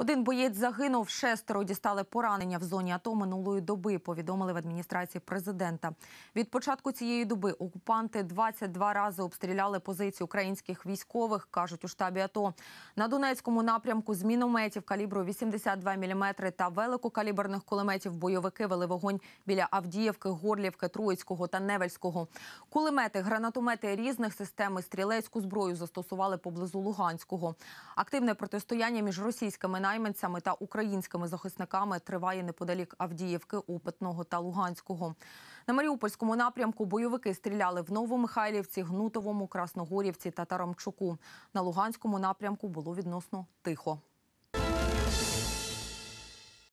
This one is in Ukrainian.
Один боєць загинув, шестеро дістали поранення в зоні АТО минулої доби. Повідомили в адміністрації президента. Від початку цієї доби окупанти 22 рази обстріляли позиції українських військових, кажуть у штабі АТО. На Донецькому напрямку з мінометів калібру 82 мм та великокаліберних кулеметів бойовики вели вогонь біля Авдіївки, Горлівки, Троїцького та Невельського. Кулемети, гранатомети різних систем і стрілецьку зброю застосували поблизу Луганського. Активне протистояння між російськими найманцями та українськими захисниками триває неподалік Авдіївки, Опитного та Луганського. На Маріупольському напрямку бойовики стріляли в Новомихайлівці, Гнутовому, Красногорівці та Тарамчуку. На Луганському напрямку було відносно тихо.